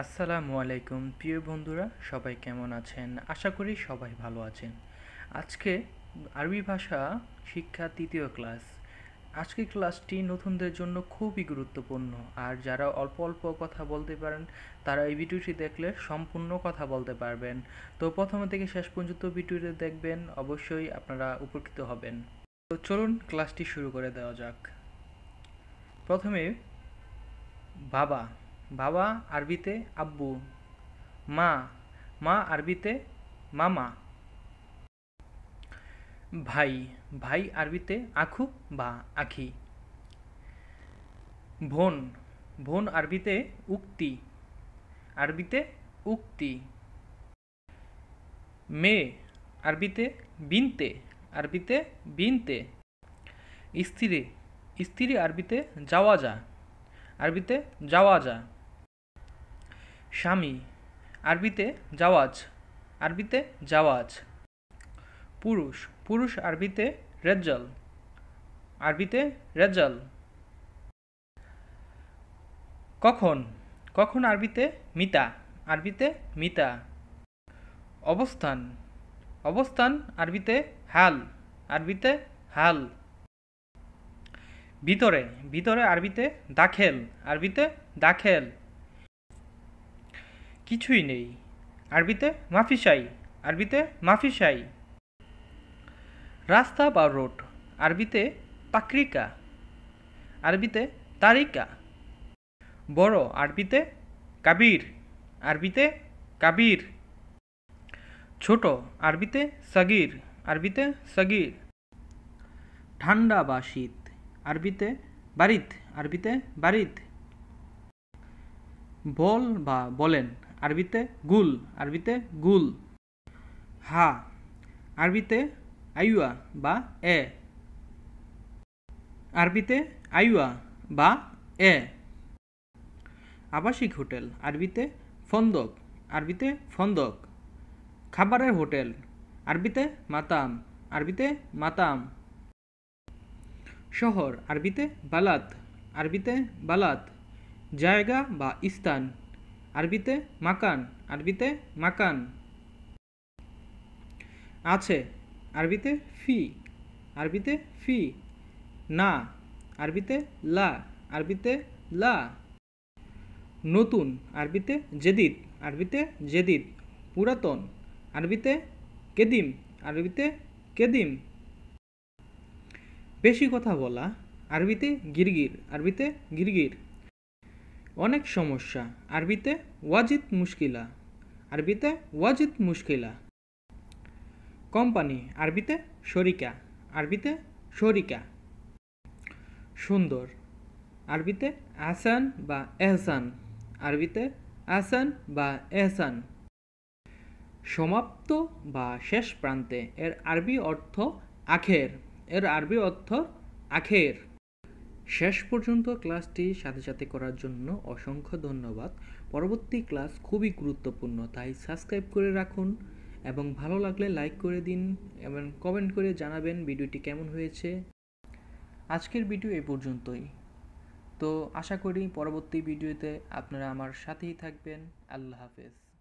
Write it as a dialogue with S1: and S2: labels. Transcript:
S1: আসসালামু আলাইকুম প্রিয় বন্ধুরা সবাই কেমন আছেন আশা করি সবাই ভালো আছেন আজকে আরবি ভাষা শিক্ষা তৃতীয় ক্লাস আজকের ক্লাসটি নতুনদের জন্য খুবই গুরুত্বপূর্ণ আর যারা অল্প অল্প কথা বলতে পারেন তারা এই ভিডিওটি দেখলে সম্পূর্ণ কথা বলতে পারবেন তো প্রথমে থেকে শেষ পর্যন্ত ভিডিওটি দেখবেন অবশ্যই আপনারা উপকৃত হবেন তো চলুন ক্লাসটি শুরু করে দেওয়া যাক প্রথমে বাবা বাবা আরবিতে আব্বু মা মা আরবিতে মামা ভাই ভাই আরবিতে আখু বা আখি ভন ভন আরবিতে উক্তি আরবিতে উক্তি মেয়ে আরবিতে বিনতে আরবিতে বিনতে স্ত্রী স্ত্রী আরবিতে যাওয়া যা আরবিতে যাওয়া যা স্বামী আরবিতে জাওয়াজ আরবিতে জাওয়াজ পুরুষ পুরুষ আরবিতে রেজ্জল আরবিতে রেজ্জল কখন কখন আরবিতে মিতা আরবিতে মিতা অবস্থান অবস্থান আরবিতে হাল আরবিতে হাল ভিতরে ভিতরে আরবিতে দাখেল আরবিতে দাখেল কিছুই নেই আরবিতে মাফিসাই আরবিতে মাফিসাই রাস্তা বা রোড আরবিতে পাকরিকা আরবিতে তারিকা বড় আরবিতে কাবির আরবিতে কাবির ছোট আরবিতে সগির আরবিতে সগির ঠান্ডা বা শীত আরবিতে বারিত আরবিতে বারিত বল বা বলেন আরবিতে গুল আরবিতে গুল হা আরবিতে আইওয়া বা এ আরবিতে আইওয়া বা এ আবাসিক হোটেল আরবিতে ফন্দক আরবিতে ফন্দক খাবারের হোটেল আরবিতে মাতাম আরবিতে মাতাম শহর আরবিতে বালাত আরবিতে বালাত জায়গা বা স্থান আরবিতে মাকান আরবিতে মাকান আছে আরবিতে ফি আরবিতে ফি না আরবিতে লা আরবিতে লা নতুন আরবিতে জেদিদ আরবিতে জেদিদ পুরাতন আরবিতে কেদিম আরবিতে কেদিম বেশি কথা বলা আরবিতে গিরগির আরবিতে গিরগির অনেক সমস্যা আরবিতে ওয়াজিদ মুশকিলা আরবিতে ওয়াজিদ মুশকিলা কোম্পানি আরবিতে শরিকা আরবিতে শরিকা সুন্দর আরবিতে আসান বা এহসান আরবিতে আসান বা এহসান সমাপ্ত বা শেষ প্রান্তে এর আরবি অর্থ আখের এর আরবি অর্থ আখের শেষ পর্যন্ত ক্লাসটি সাথে সাথে করার জন্য অসংখ্য ধন্যবাদ পরবর্তী ক্লাস খুবই গুরুত্বপূর্ণ তাই সাবস্ক্রাইব করে রাখুন এবং ভালো লাগলে লাইক করে দিন এবং কমেন্ট করে জানাবেন ভিডিওটি কেমন হয়েছে আজকের ভিডিও এ পর্যন্তই তো আশা করি পরবর্তী ভিডিওতে আপনারা আমার সাথেই থাকবেন আল্লাহ হাফেজ